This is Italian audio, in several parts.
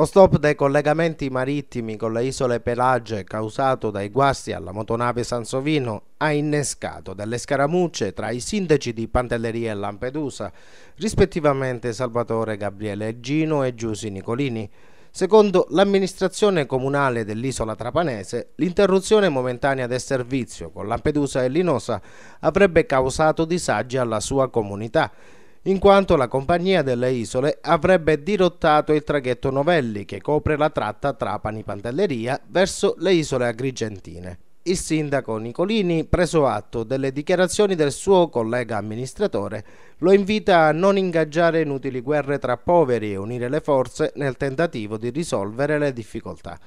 Lo stop dei collegamenti marittimi con le isole Pelagie causato dai guasti alla motonave Sansovino ha innescato delle scaramucce tra i sindaci di Pantelleria e Lampedusa, rispettivamente Salvatore Gabriele Gino e Giusi Nicolini. Secondo l'amministrazione comunale dell'isola trapanese, l'interruzione momentanea del servizio con Lampedusa e Linosa avrebbe causato disagi alla sua comunità in quanto la compagnia delle isole avrebbe dirottato il traghetto Novelli che copre la tratta Trapani-Pantelleria verso le isole agrigentine. Il sindaco Nicolini, preso atto delle dichiarazioni del suo collega amministratore, lo invita a non ingaggiare inutili guerre tra poveri e unire le forze nel tentativo di risolvere le difficoltà.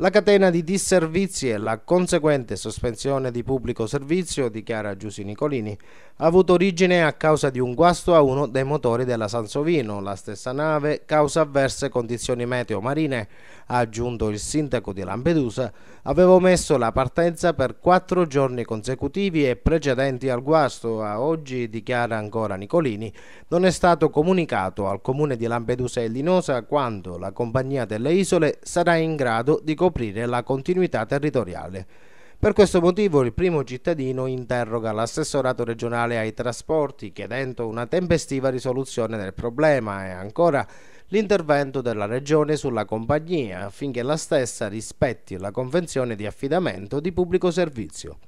La catena di disservizi e la conseguente sospensione di pubblico servizio, dichiara Giussi Nicolini, ha avuto origine a causa di un guasto a uno dei motori della Sansovino. La stessa nave, causa avverse condizioni meteo marine, ha aggiunto il sindaco di Lampedusa, aveva omesso la partenza per quattro giorni consecutivi e precedenti al guasto. A oggi, dichiara ancora Nicolini, non è stato comunicato al comune di Lampedusa e Linosa quando la compagnia delle isole sarà in grado di comunicare ricoprire la continuità territoriale. Per questo motivo il primo cittadino interroga l'assessorato regionale ai trasporti chiedendo una tempestiva risoluzione del problema e ancora l'intervento della regione sulla compagnia affinché la stessa rispetti la convenzione di affidamento di pubblico servizio.